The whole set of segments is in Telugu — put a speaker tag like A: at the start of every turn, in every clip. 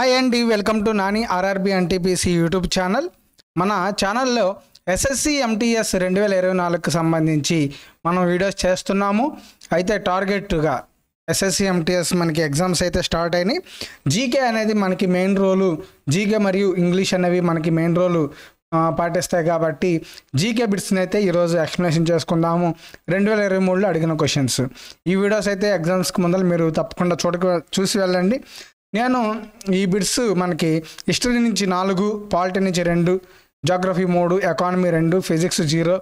A: హాయ్ అండి welcome to Nani RRB NTPC YouTube channel మన ఛానల్లో ఎస్ఎస్సి ఎంటీఎస్ రెండు వేల ఇరవై నాలుగుకు సంబంధించి మనం వీడియోస్ చేస్తున్నాము అయితే టార్గెట్గా ఎస్ఎస్సి ఎంటీఎస్ మనకి ఎగ్జామ్స్ అయితే స్టార్ట్ అయినాయి జీకే అనేది మనకి మెయిన్ రోలు జీకే మరియు ఇంగ్లీష్ అనేవి మనకి మెయిన్ రోలు పాటిస్తాయి కాబట్టి జీకే బిట్స్ని అయితే ఈరోజు ఎక్స్ప్లెనేషన్ చేసుకుందాము రెండు వేల ఇరవై మూడులో అడిగిన క్వశ్చన్స్ ఈ వీడియోస్ అయితే ఎగ్జామ్స్కి ముందర మీరు తప్పకుండా చూడక చూసి వెళ్ళండి నేను ఈ బిట్స్ మనకి హిస్టరీ నుంచి నాలుగు పాలిటీ నుంచి రెండు జాగ్రఫీ మూడు ఎకానమీ రెండు ఫిజిక్స్ జీరో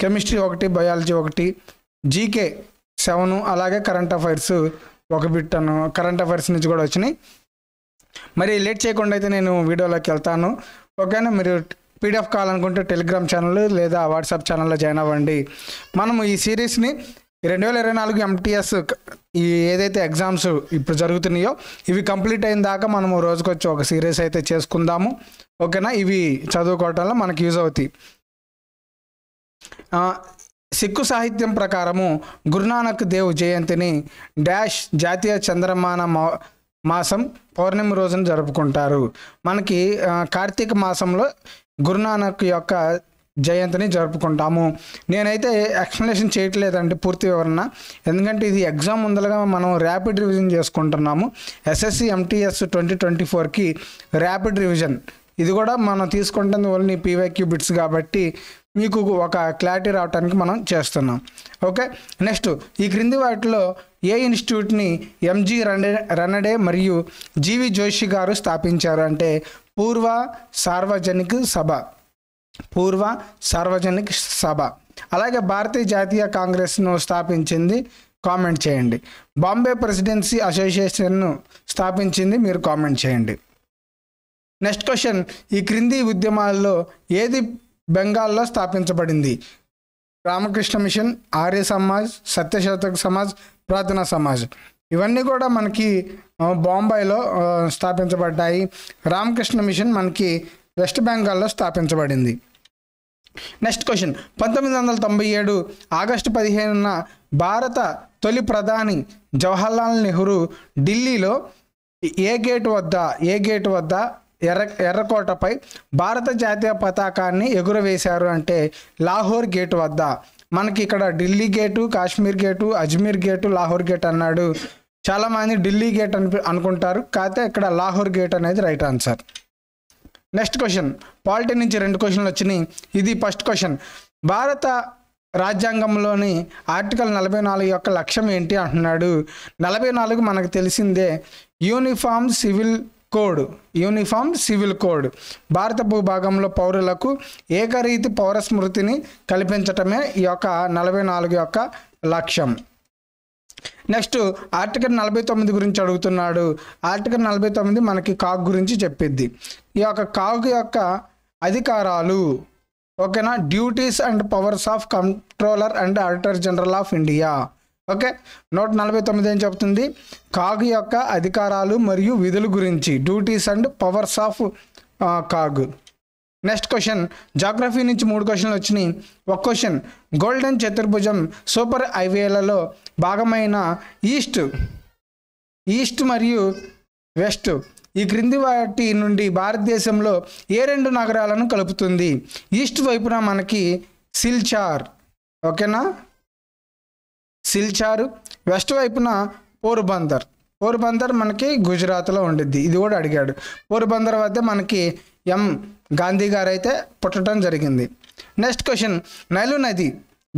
A: కెమిస్ట్రీ ఒకటి బయాలజీ ఒకటి జీకే సెవెన్ అలాగే కరెంట్ అఫైర్స్ ఒక బిట్ అను కరెంట్ అఫైర్స్ నుంచి కూడా వచ్చినాయి మరి లేట్ చేయకుండా అయితే నేను వీడియోలోకి వెళ్తాను ఓకేనా మీరు పీడిఎఫ్ కావాలనుకుంటే టెలిగ్రామ్ ఛానల్ లేదా వాట్సాప్ ఛానల్లో జాయిన్ అవ్వండి మనము ఈ సిరీస్ని రెండు వేల ఇరవై నాలుగు ఎంటీఎస్ ఈ ఏదైతే ఎగ్జామ్స్ ఇప్పుడు జరుగుతున్నాయో ఇవి కంప్లీట్ అయిన దాకా మనము రోజుకొచ్చి ఒక సీరియస్ అయితే చేసుకుందాము ఓకేనా ఇవి చదువుకోవటంలో మనకు యూజ్ అవుతాయి సిక్కు సాహిత్యం ప్రకారము గురునానక్ దేవ్ జయంతిని డాష్ జాతీయ చంద్రమాన మాసం పౌర్ణమి రోజున జరుపుకుంటారు మనకి కార్తీక మాసంలో గురునానక్ యొక్క జయంతిని జరుపుకుంటాము నేనైతే ఎక్స్ప్లెనేషన్ చేయట్లేదండి పూర్తి వివరణ ఎందుకంటే ఇది ఎగ్జామ్ ముందలుగా మనం ర్యాపిడ్ రివిజన్ చేసుకుంటున్నాము ఎస్ఎస్సి ఎంటీఎస్ ట్వంటీ ట్వంటీ ఫోర్కి ర్యాపిడ్ రివిజన్ ఇది కూడా మనం తీసుకుంటుంది ఓన్లీ పీవైక్యూ బిట్స్ కాబట్టి మీకు ఒక క్లారిటీ రావడానికి మనం చేస్తున్నాం ఓకే నెక్స్ట్ ఈ క్రింది వాటిలో ఏ ఇన్స్టిట్యూట్ని ఎంజి రనడే రనడే మరియు జీవి జోషి గారు స్థాపించారు అంటే పూర్వ సార్వజనిక సభ పూర్వ సార్వజనిక సభ అలాగే భారతీయ జాతీయ కాంగ్రెస్ను స్థాపించింది కామెంట్ చేయండి బాంబే ప్రెసిడెన్సీ అసోసియేషన్ను స్థాపించింది మీరు కామెంట్ చేయండి నెక్స్ట్ క్వశ్చన్ ఈ క్రింది ఉద్యమాల్లో ఏది బెంగాల్లో స్థాపించబడింది రామకృష్ణ మిషన్ ఆర్య సమాజ్ సత్యశాతక సమాజ్ ప్రార్థన సమాజ్ ఇవన్నీ కూడా మనకి బాంబాయిలో స్థాపించబడ్డాయి రామకృష్ణ మిషన్ మనకి వెస్ట్ బెంగాల్లో స్థాపించబడింది నెక్స్ట్ క్వశ్చన్ పంతొమ్మిది వందల తొంభై ఏడు ఆగస్టు పదిహేనున భారత తొలి ప్రధాని జవహర్లాల్ నెహ్రూ ఢిల్లీలో ఏ గేటు వద్ద ఏ గేటు వద్ద ఎర్ర ఎర్రకోటపై భారత జాతీయ పతాకాన్ని ఎగురవేశారు అంటే లాహోర్ గేట్ వద్ద మనకి ఇక్కడ Delhi gate Kashmir gate Ajmer gate Lahore gate అన్నాడు చాలామంది ఢిల్లీ గేట్ అని అనుకుంటారు కాకపోతే ఇక్కడ లాహోర్ గేట్ అనేది right answer next question polity నుంచి రెండు క్వశ్చన్లు వచ్చినాయి ఇది ఫస్ట్ క్వశ్చన్ భారత రాజ్యాంగంలోని ఆర్టికల్ నలభై నాలుగు యొక్క లక్ష్యం ఏంటి అంటున్నాడు నలభై నాలుగు మనకు తెలిసిందే uniform civil code uniform civil code భారత భూభాగంలో పౌరులకు ఏకరీతి పౌర స్మృతిని కల్పించటమే ఈ యొక్క నలభై నాలుగు యొక్క లక్ష్యం నెక్స్ట్ ఆర్టికల్ నలభై తొమ్మిది గురించి అడుగుతున్నాడు ఆర్టికల్ నలభై తొమ్మిది మనకి కాగ్ గురించి చెప్పిద్ది ఈ యొక్క కాగ్ యొక్క అధికారాలు ఓకేనా duties and powers of controller and auditor general of India okay నూట నలభై తొమ్మిది ఏం చెప్తుంది కాగ్ యొక్క అధికారాలు మరియు విధుల గురించి duties and powers of CAG next question geography నుంచి మూడు క్వశ్చన్లు వచ్చినాయి ఒక క్వశ్చన్ గోల్డెన్ చతుర్భుజం సూపర్ హైవేలలో భాగమైన ఈస్ట్ ఈస్ట్ మరియు వెస్ట్ ఈ క్రింది వాటి నుండి భారతదేశంలో ఏ రెండు నగరాలను కలుపుతుంది ఈస్ట్ వైపున మనకి సిల్చార్ ఓకేనా సిల్చారు వెస్ట్ వైపున పోర్బందర్ పోర్బందర్ మనకి గుజరాత్లో ఉండిద్ది ఇది కూడా అడిగాడు పోర్బందర్ వద్ద మనకి ఎం గాంధీ గారు అయితే పుట్టడం జరిగింది నెక్స్ట్ క్వశ్చన్ నైలు నది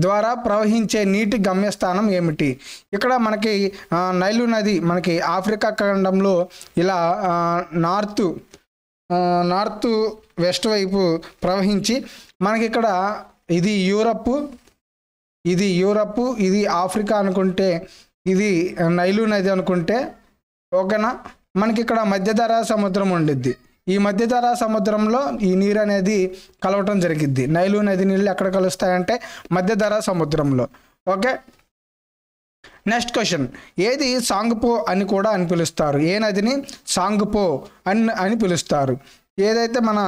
A: ద్వారా ప్రవహించే నీటి గమ్యస్థానం ఏమిటి ఇక్కడ మనకి నైలు నది మనకి ఆఫ్రికా ఖండంలో ఇలా నార్త్ నార్త్ వెస్ట్ వైపు ప్రవహించి మనకి ఇక్కడ ఇది యూరప్ ఇది యూరప్ ఇది ఆఫ్రికా అనుకుంటే ఇది నైలు నది అనుకుంటే ఓకేనా మనకి ఇక్కడ మధ్యధరా సముద్రం ఉండిద్ది ఈ మధ్యధరా సముద్రంలో ఈ నీరు అనేది కలవటం జరిగింది నైలు నది నీళ్ళు ఎక్కడ కలుస్తాయంటే మధ్యధరా సముద్రంలో ఓకే నెక్స్ట్ క్వశ్చన్ ఏది సాంగ్పో అని కూడా అని పిలుస్తారు ఏ నదిని సాంగ్పో అని అని పిలుస్తారు ఏదైతే మన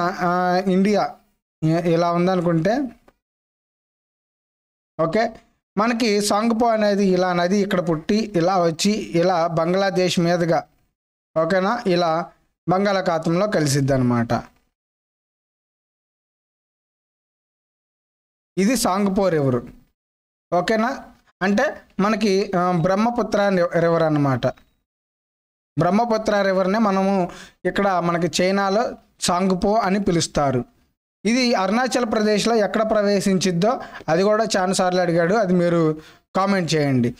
A: ఇండియా ఇలా ఉందనుకుంటే ఓకే మనకి సాంగ్పో అనేది ఇలా నది ఇక్కడ పుట్టి ఇలా వచ్చి ఇలా బంగ్లాదేశ్ మీదుగా ఓకేనా ఇలా బంగాళాఖాతంలో కలిసిద్ది అనమాట ఇది సాంగ్పో రివర్ ఓకేనా అంటే మనకి బ్రహ్మపుత్ర రివర్ అనమాట బ్రహ్మపుత్ర రివర్నే మనము ఇక్కడ మనకి చైనాలో సాంగ్పో అని పిలుస్తారు ఇది అరుణాచల్ ప్రదేశ్లో ఎక్కడ ప్రవేశించిద్దో అది కూడా చాలాసార్లు అడిగాడు అది మీరు కామెంట్ చేయండి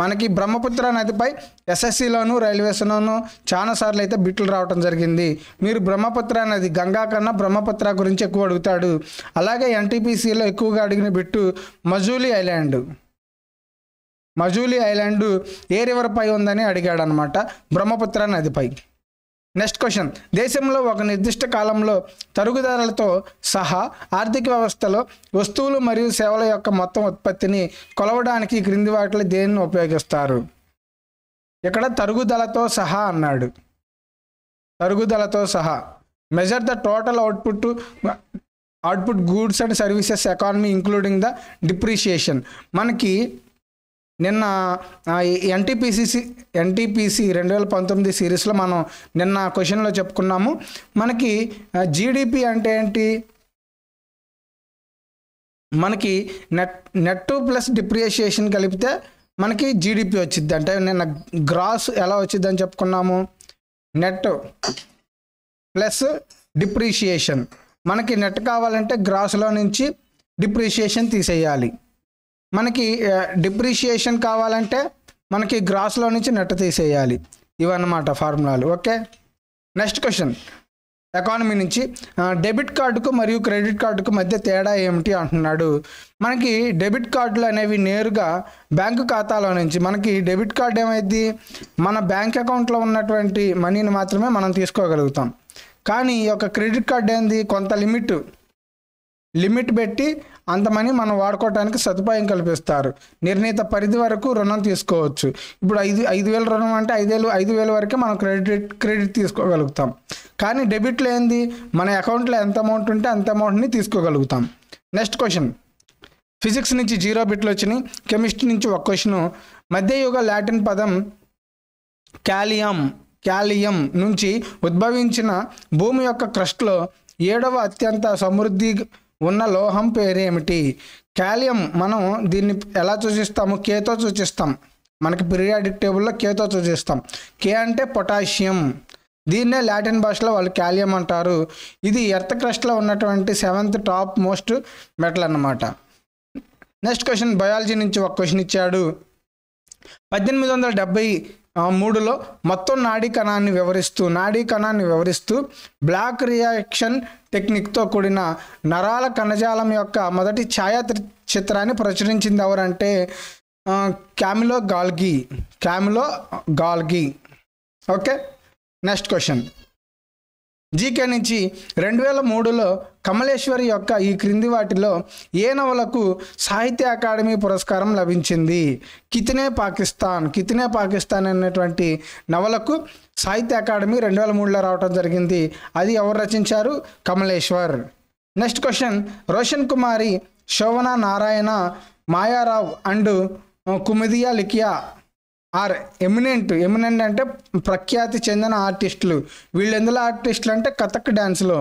A: మనకి బ్రహ్మపుత్ర నదిపై ఎస్ఎస్సిలోను రైల్వేస్లోను చాలాసార్లు అయితే బిట్లు రావటం జరిగింది మీరు బ్రహ్మపుత్ర నది గంగా కన్నా బ్రహ్మపుత్ర గురించి ఎక్కువ అడుగుతాడు అలాగే ఎన్టీపీసీలో ఎక్కువగా అడిగిన bit Majuli island Majuli island ఏ రివర్పై ఉందని అడిగాడు అనమాట బ్రహ్మపుత్ర నదిపై నెక్స్ట్ క్వశ్చన్ దేశంలో ఒక నిర్దిష్ట కాలంలో తరుగుదారులతో సహా ఆర్థిక వ్యవస్థలో వస్తువులు మరియు సేవల యొక్క మొత్తం ఉత్పత్తిని కొలవడానికి క్రింది వాటిలో దేనిని ఉపయోగిస్తారు ఇక్కడ తరుగుదలతో సహా అన్నాడు తరుగుదలతో సహా measure the total output output goods and services economy including the depreciation మనకి నిన్న ఎన్టీపీసీసీ ఎన్టీపీసీ రెండు వేల పంతొమ్మిది సిరీస్లో మనం నిన్న క్వశ్చన్లో చెప్పుకున్నాము మనకి జీడిపి అంటే ఏంటి మనకి నెట్ నెట్ ప్లస్ డిప్రియేషియేషన్ కలిపితే మనకి జీడిపి వచ్చింది అంటే నిన్న గ్రాస్ ఎలా వచ్చింది అని చెప్పుకున్నాము నెట్ ప్లస్ డిప్రిషియేషన్ మనకి నెట్ కావాలంటే గ్రాస్లో నుంచి డిప్రిషియేషన్ తీసేయాలి మనకి డిప్రిషియేషన్ కావాలంటే మనకి గ్రాస్లో నుంచి నెట్ తీసేయాలి ఇవన్నమాట ఫార్ములాలు ఓకే నెక్స్ట్ క్వశ్చన్ ఎకానమీ నుంచి డెబిట్ కార్డుకు మరియు క్రెడిట్ కార్డుకు మధ్య తేడా ఏమిటి అంటున్నాడు మనకి డెబిట్ కార్డులు అనేవి నేరుగా బ్యాంకు ఖాతాలో నుంచి మనకి డెబిట్ కార్డు ఏమైంది మన బ్యాంక్ అకౌంట్లో ఉన్నటువంటి మనీని మాత్రమే మనం తీసుకోగలుగుతాం కానీ ఒక క్రెడిట్ కార్డు ఏంది కొంత లిమిట్ లిమిట్ పెట్టి అంతమని మనం వాడుకోవడానికి సదుపాయం కల్పిస్తారు నిర్ణీత పరిధి వరకు రుణం తీసుకోవచ్చు ఇప్పుడు ఐదు ఐదు వేల రుణం అంటే ఐదేళ్ళు ఐదు వేల వరకే మనం క్రెడిట్ క్రెడిట్ తీసుకోగలుగుతాం కానీ డెబిట్లో ఏంది మన అకౌంట్లో ఎంత అమౌంట్ ఉంటే అంత అమౌంట్ని తీసుకోగలుగుతాం నెక్స్ట్ క్వశ్చన్ ఫిజిక్స్ నుంచి జీరో బిట్లు వచ్చినాయి కెమిస్ట్రీ నుంచి ఒక క్వశ్చను మధ్యయుగ లాటిన్ పదం క్యాలియం క్యాలియం నుంచి ఉద్భవించిన భూమి యొక్క క్రస్ట్లో ఏడవ అత్యంత సమృద్ధి ఉన్న లోహం పేరేమిటి కాలియం మనం దీన్ని ఎలా సూచిస్తాము కేతో సూచిస్తాం మనకి పిరియాడిక్ టేబుల్లో కేతో సూచిస్తాం కే అంటే పొటాషియం దీన్నే లాటిన్ భాషలో వాళ్ళు క్యాలియం అంటారు ఇది ఎర్త్ క్రస్ట్లో ఉన్నటువంటి సెవెంత్ టాప్ మోస్ట్ మెటల్ అన్నమాట నెక్స్ట్ క్వశ్చన్ బయాలజీ నుంచి ఒక క్వశ్చన్ ఇచ్చాడు పద్దెనిమిది వందల డెబ్బై మూడులో మొత్తం నాడీ కణాన్ని వివరిస్తూ నాడీ కణాన్ని వివరిస్తూ బ్లాక్ రియాక్షన్ టెక్నిక్తో కూడిన నరాల కణజాలం యొక్క మొదటి ఛాయా చిత్రాన్ని ప్రచురించింది ఎవరంటే Camillo Golgi Camillo Golgi okay next question GK నుంచి రెండు వేల మూడులో కమలేశ్వరి యొక్క ఈ క్రింది వాటిలో ఏ నవలకు సాహిత్య అకాడమీ పురస్కారం లభించింది కితనే పాకిస్తాన్ కితనే పాకిస్తాన్ అనేటువంటి నవలకు సాహిత్య అకాడమీ రెండు వేల మూడులో రావడం జరిగింది అది ఎవరు రచించారు Kamleshwar next question Roshan Kumari Shobhana Narayan Maya Rao and Kumudini Lakhia are eminent eminent అంటే ప్రఖ్యాతి చెందిన ఆర్టిస్టులు వీళ్ళు ఎందులో ఆర్టిస్టులు అంటే కథక్ డ్యాన్స్లో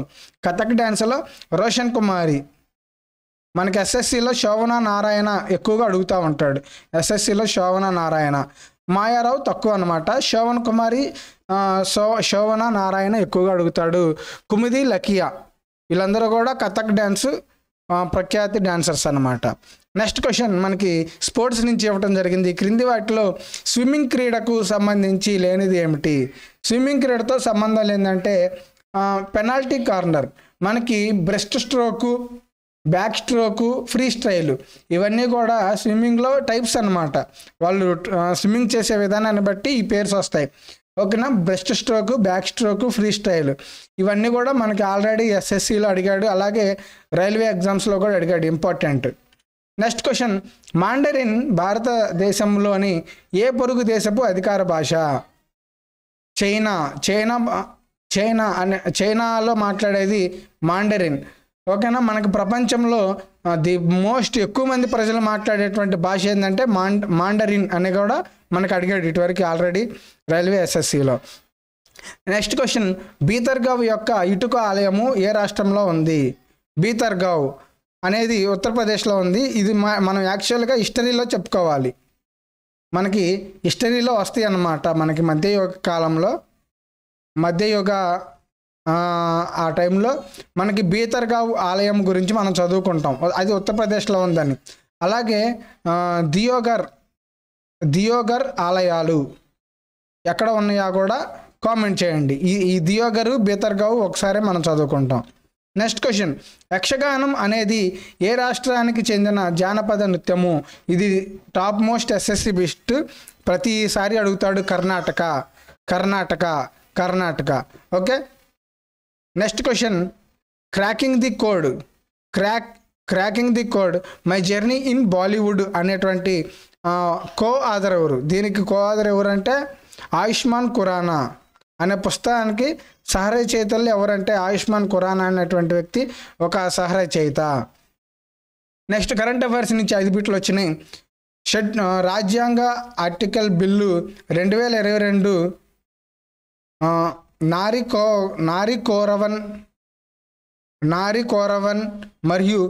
A: కథక్ డ్యాన్స్లో రోషన్ కుమారి మనకి ఎస్ఎస్సిలో శోభన నారాయణ ఎక్కువగా అడుగుతూ ఉంటాడు ఎస్ఎస్సిలో శోభన నారాయణ మాయారావు తక్కువ అనమాట శోభన్ కుమారి శో శోభన నారాయణ ఎక్కువగా అడుగుతాడు కుమిది లకియా వీళ్ళందరూ కూడా కథక్ డ్యాన్సు ప్రఖ్యాతి డ్యాన్సర్స్ అనమాట నెక్స్ట్ క్వశ్చన్ మనకి స్పోర్ట్స్ నుంచి ఇవ్వటం జరిగింది క్రింది వాటిలో స్విమ్మింగ్ క్రీడకు సంబంధించి లేనిది ఏమిటి స్విమ్మింగ్ క్రీడతో సంబంధం లేదంటే పెనాల్టీ కార్నర్ మనకి breaststroke backstroke freestyle ఇవన్నీ కూడా స్విమ్మింగ్లో టైప్స్ అనమాట వాళ్ళు స్విమ్మింగ్ చేసే విధానాన్ని బట్టి ఈ పేర్స్ వస్తాయి ఓకేనా breaststroke backstroke freestyle ఇవన్నీ కూడా మనకి ఆల్రెడీ ఎస్ఎస్సిలో అడిగాడు అలాగే రైల్వే ఎగ్జామ్స్లో కూడా అడిగాడు ఇంపార్టెంట్ నెక్స్ట్ క్వశ్చన్ మాండరిన్ భారతదేశంలోని ఏ పొరుగు దేశపు అధికార భాష చైనా చైనా చైనా అనే చైనాలో మాట్లాడేది మాండరిన్ ఓకేనా మనకు ప్రపంచంలో ది మోస్ట్ ఎక్కువ మంది ప్రజలు మాట్లాడేటువంటి భాష ఏంటంటే మాండ్ మాండరిన్ అని కూడా మనకు అడిగాడు ఇటువరకు ఆల్రెడీ రైల్వే ఎస్ఎస్సిలో నెక్స్ట్ క్వశ్చన్ బీతర్గావ్ యొక్క ఇటుక ఆలయము ఏ రాష్ట్రంలో ఉంది బీతర్గావ్ అనేది ఉత్తరప్రదేశ్లో ఉంది ఇది మనం యాక్చువల్గా హిస్టరీలో చెప్పుకోవాలి మనకి హిస్టరీలో వస్తాయి అన్నమాట మనకి మధ్యయుగ కాలంలో మధ్యయుగ ఆ టైంలో మనకి బీతర్గా ఆలయం గురించి మనం చదువుకుంటాం అది ఉత్తరప్రదేశ్లో ఉందని అలాగే దియోగర్ దియోగర్ ఆలయాలు ఎక్కడ ఉన్నాయా కూడా కామెంట్ చేయండి ఈ ఈ దియోగరు బీతర్గావ్ ఒకసారి మనం చదువుకుంటాం నెక్స్ట్ క్వశ్చన్ యక్షగానం అనేది ఏ రాష్ట్రానికి చెందిన జానపద నృత్యము ఇది టాప్ మోస్ట్ ఎస్ఎస్సి బెస్ట్ ప్రతిసారి అడుగుతాడు Karnataka Karnataka Karnataka okay next question cracking the code crack cracking the code my journey in Bollywood అనేటువంటి కో ఆధర్ ఎవరు దీనికి కో ఆధర్ ఎవరు అంటే ఆయుష్మాన్ ఖురానా అనే పుస్తకానికి సహరై చేతల్లో ఎవరంటే ఆయుష్మాన్ ఖురానా అనేటువంటి వ్యక్తి ఒక సహరై చేత నెక్స్ట్ కరెంట్ అఫైర్స్ నుంచి ఐదు బిట్లు వచ్చినాయి షెడ్ రాజ్యాంగ ఆర్టికల్ బిల్లు రెండు వేల ఇరవై రెండు నారికో నారికోరవన్ నారికోరవన్ మరియు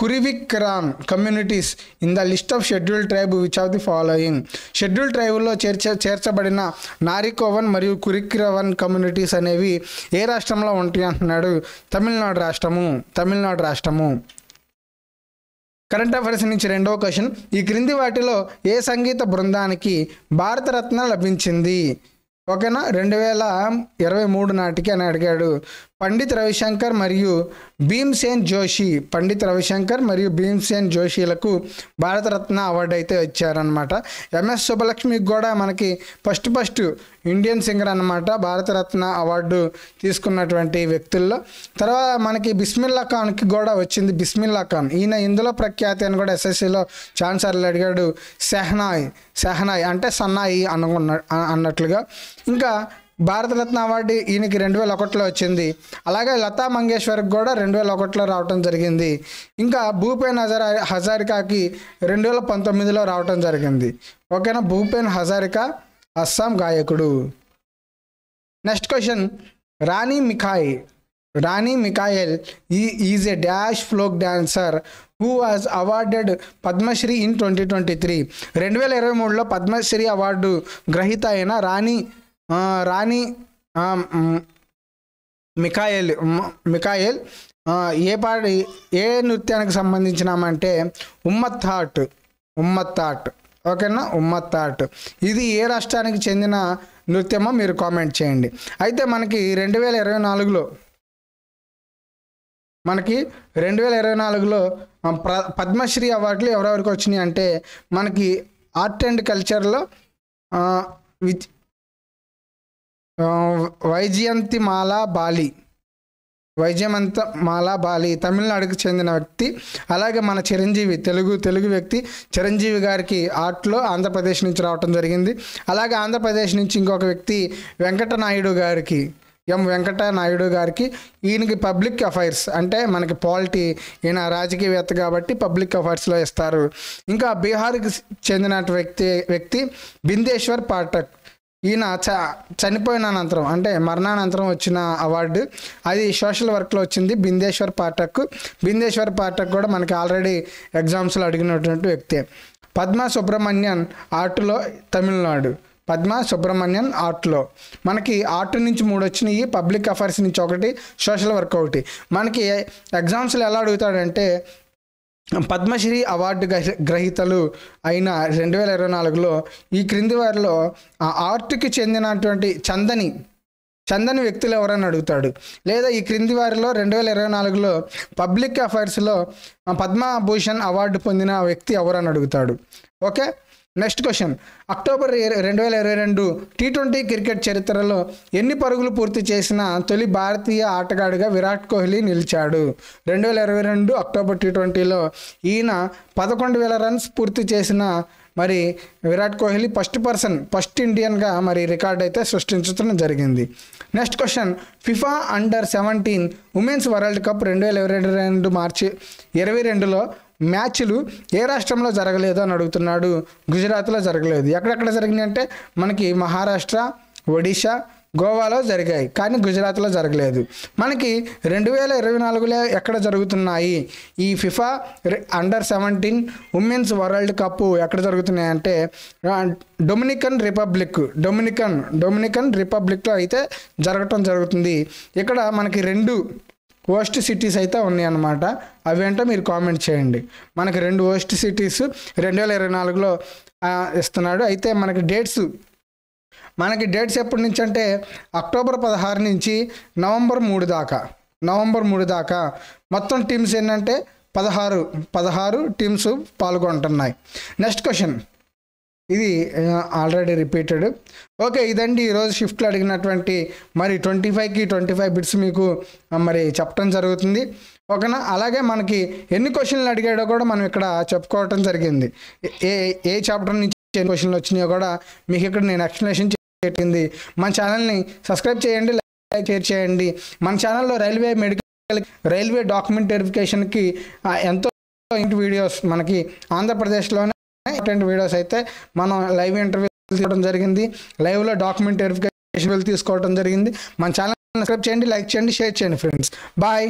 A: Kurivikkaran communities in the list of schedule tribe which of the following schedule ట్రైబుల్లో చేర్చ చేర్చబడిన నారికోవన్ మరియు కురిక్రవన్ కమ్యూనిటీస్ అనేవి ఏ రాష్ట్రంలో ఉంటాయి అంటున్నాడు తమిళనాడు రాష్ట్రము తమిళనాడు రాష్ట్రము కరెంట్ అఫైర్స్ నుంచి రెండవ క్వశ్చన్ ఈ క్రింది వాటిలో ఏ సంగీత బృందానికి భారతరత్న లభించింది ఓకేనా రెండు వేల ఇరవై మూడు నాటికి అని అడిగాడు పండిత్ రవిశంకర్ మరియు భీమ్సేన్ జోషి పండిత్ రవిశంకర్ మరియు భీమ్సేన్ జోషిలకు భారతరత్న అవార్డు అయితే ఇచ్చారనమాట ఎంఎస్ సుబ్బలక్ష్మికి కూడా మనకి ఫస్ట్ ఫస్ట్ ఇండియన్ సింగర్ అనమాట భారతరత్న అవార్డు తీసుకున్నటువంటి వ్యక్తుల్లో తర్వాత మనకి బిస్మిల్లా ఖాన్కి కూడా వచ్చింది బిస్మిల్లా ఖాన్ ఈయన ఇందులో ప్రఖ్యాతి అని కూడా ఎస్ఎస్సిలో ఛాన్సర్లు అడిగాడు సెహనాయ్ సెహనాయ్ అంటే సన్నాయి అనుకున్న అన్నట్లుగా ఇంకా భారతరత్న అవార్డు ఈయనకి రెండు వేల ఒకటిలో వచ్చింది అలాగే లతా మంగేశ్వర్కి కూడా రెండు వేల ఒకటిలో రావటం జరిగింది ఇంకా భూపేన్ హజారా హజారికాకి రెండు వేల పంతొమ్మిదిలో రావటం జరిగింది ఓకేనా భూపేన్ హజారికా అస్సాం గాయకుడు నెక్స్ట్ క్వశ్చన్ రాణి మిఖాయి రాణి మిఖాయల్ is a dash folk dancer who has awarded Padma Shri in twenty twenty three రెండు వేల ఇరవై మూడులో పద్మశ్రీ అవార్డు గ్రహీత అయిన రాణి రాణి మిఖాయల్ మిఖాయల్ ఏ పాడి ఏ నృత్యానికి సంబంధించినామంటే ఉమ్మత్ థాట్ ఉమ్మత్ థాట్ ఓకేనా ఉమ్మత్ ఆర్ట్ ఇది ఏ రాష్ట్రానికి చెందిన నృత్యమో మీరు కామెంట్ చేయండి అయితే మనకి రెండు వేల ఇరవై నాలుగులో మనకి రెండు వేల ఇరవై నాలుగులో ప్ర పద్మశ్రీ అవార్డులు ఎవరెవరికి వచ్చినాయి అంటే మనకి ఆర్ట్ అండ్ కల్చర్లో విత్ వైజయంతిమాల బాలి మాలా మాలాబాలి తమిళనాడుకు చెందిన వ్యక్తి అలాగే మన చిరంజీవి తెలుగు తెలుగు వ్యక్తి చిరంజీవి గారికి ఆర్ట్లో ఆంధ్రప్రదేశ్ నుంచి రావటం జరిగింది అలాగే ఆంధ్రప్రదేశ్ నుంచి ఇంకొక వ్యక్తి వెంకట నాయుడు గారికి ఎం వెంకట నాయుడు గారికి ఈయనకి పబ్లిక్ అఫైర్స్ అంటే మనకి పాలిటీ ఈయన రాజకీయవేత్త కాబట్టి పబ్లిక్ అఫైర్స్లో ఇస్తారు ఇంకా బీహార్కి చెందిన వ్యక్తి వ్యక్తి బిందేశ్వర్ పాఠక్ ఈయన చ చనిపోయిన అనంతరం అంటే మరణానంతరం వచ్చిన అవార్డు అది సోషల్ వర్క్లో వచ్చింది బిందేశ్వర్ పాఠక్ బిందేశ్వర్ పాఠక్ కూడా మనకి ఆల్రెడీ ఎగ్జామ్స్లో అడిగినటువంటి వ్యక్తి పద్మ సుబ్రహ్మణ్యన్ ఆర్ట్లో తమిళనాడు పద్మ సుబ్రహ్మణ్యన్ ఆర్ట్లో మనకి ఆర్ట్ నుంచి మూడు వచ్చినాయి పబ్లిక్ అఫైర్స్ నుంచి ఒకటి సోషల్ వర్క్ ఒకటి మనకి ఎగ్జామ్స్లో ఎలా అడుగుతాడంటే పద్మశ్రీ అవార్డు గ్రహీతలు అయిన రెండు వేల ఇరవై నాలుగులో ఈ క్రింది వారిలో ఆర్ట్కి చెందినటువంటి చందని చందని వ్యక్తులు ఎవరని అడుగుతాడు లేదా ఈ క్రింది వారిలో రెండు వేల ఇరవై నాలుగులో పబ్లిక్ అఫైర్స్లో పద్మభూషణ్ అవార్డు పొందిన వ్యక్తి ఎవరని అడుగుతాడు ఓకే నెక్స్ట్ క్వశ్చన్ అక్టోబర్ రెండు వేల ఇరవై రెండు టీ ట్వంటీ క్రికెట్ చరిత్రలో ఎన్ని పరుగులు పూర్తి చేసిన తొలి భారతీయ ఆటగాడిగా విరాట్ కోహ్లీ నిలిచాడు రెండు వేల ఇరవై రెండు అక్టోబర్ టీ ట్వంటీలో ఈయన పదకొండు వేల రన్స్ పూర్తి చేసిన మరి Virat Kohli first person first ఇండియన్గా మరి రికార్డు అయితే సృష్టించడం జరిగింది next question FIFA under seventeen women's world cup రెండు వేల ఇరవై రెండు మార్చి ఇరవై రెండులో మ్యాచ్లు ఏ రాష్ట్రంలో జరగలేదు అని అడుగుతున్నాడు గుజరాత్లో జరగలేదు ఎక్కడెక్కడ జరిగినాయి అంటే మనకి మహారాష్ట్ర ఒడిశా గోవాలో జరిగాయి కానీ గుజరాత్లో జరగలేదు మనకి రెండు వేల ఇరవై నాలుగులో ఎక్కడ జరుగుతున్నాయి ఈ FIFA under seventeen women's world cup ఎక్కడ జరుగుతున్నాయి అంటే డొమినికన్ రిపబ్లిక్ డొమినికన్ డొమినికన్ రిపబ్లిక్లో అయితే జరగటం జరుగుతుంది ఇక్కడ మనకి రెండు వర్స్ట్ సిటీస్ అయితే ఉన్నాయి అన్నమాట అవి అంటే మీరు కామెంట్ చేయండి మనకు రెండు వర్స్ట్ సిటీస్ రెండు వేల ఇరవై నాలుగులో ఇస్తున్నాడు అయితే మనకి డేట్స్ మనకి డేట్స్ ఎప్పటి నుంచి అంటే అక్టోబర్ పదహారు నుంచి నవంబర్ మూడు దాకా నవంబర్ మూడు దాకా మొత్తం టీమ్స్ ఏంటంటే పదహారు పదహారు టీమ్స్ పాల్గొంటున్నాయి నెక్స్ట్ క్వశ్చన్ ఇది ఆల్రెడీ రిపీటెడ్ ఓకే ఇదండి ఈరోజు షిఫ్ట్లో అడిగినటువంటి మరి ట్వంటీ ఫైవ్కి ట్వంటీ ఫైవ్ బిట్స్ మీకు మరి చెప్పడం జరుగుతుంది ఓకేనా అలాగే మనకి ఎన్ని క్వశ్చన్లు అడిగాడో కూడా మనం ఇక్కడ చెప్పుకోవటం జరిగింది ఏ ఏ చాప్టర్ నుంచి ఎన్ని క్వశ్చన్లు వచ్చినాయో కూడా మీకు ఇక్కడ నేను ఎక్స్ప్లెనేషన్ చేసింది మన ఛానల్ని సబ్స్క్రైబ్ చేయండి లైక్ షేర్ చేయండి మన ఛానల్లో రైల్వే మెడికల్ రైల్వే డాక్యుమెంట్ వెరిఫికేషన్కి ఎంతో వీడియోస్ మనకి ఆంధ్రప్రదేశ్లోనే ఇంపార్టెంట్ వీడియోస్ అయితే మనం లైవ్ ఇంటర్వ్యూ తీసుకోవడం జరిగింది లైవ్లో డాక్యుమెంట్ వెరిఫికేషన్ తీసుకోవడం జరిగింది మన ఛానల్ సబ్స్క్రైబ్ చేయండి లైక్ చేయండి షేర్ చేయండి ఫ్రెండ్స్ బాయ్